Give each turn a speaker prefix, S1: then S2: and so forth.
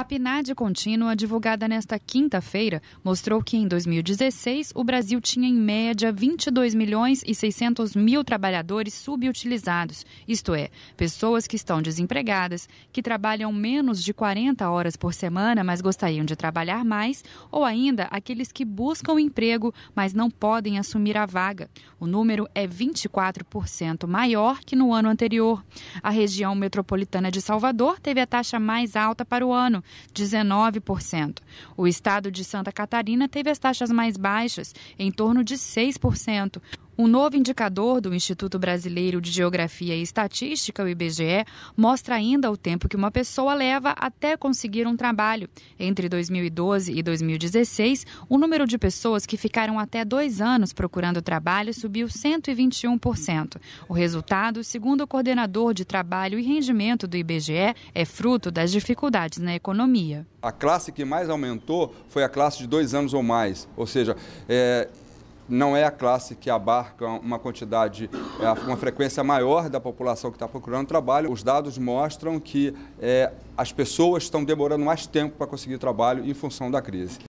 S1: A PNAD contínua, divulgada nesta quinta-feira, mostrou que em 2016 o Brasil tinha em média 22 milhões e 600 mil trabalhadores subutilizados, isto é, pessoas que estão desempregadas, que trabalham menos de 40 horas por semana, mas gostariam de trabalhar mais, ou ainda aqueles que buscam emprego, mas não podem assumir a vaga. O número é 24% maior que no ano anterior. A região metropolitana de Salvador teve a taxa mais alta para o ano, 19%. O estado de Santa Catarina teve as taxas mais baixas, em torno de 6%. Um novo indicador do Instituto Brasileiro de Geografia e Estatística, o IBGE, mostra ainda o tempo que uma pessoa leva até conseguir um trabalho. Entre 2012 e 2016, o número de pessoas que ficaram até dois anos procurando trabalho subiu 121%. O resultado, segundo o coordenador de trabalho e rendimento do IBGE, é fruto das dificuldades na economia.
S2: A classe que mais aumentou foi a classe de dois anos ou mais, ou seja, é, não é a classe que abarca uma quantidade, é uma frequência maior da população que está procurando trabalho. Os dados mostram que é, as pessoas estão demorando mais tempo para conseguir trabalho em função da crise.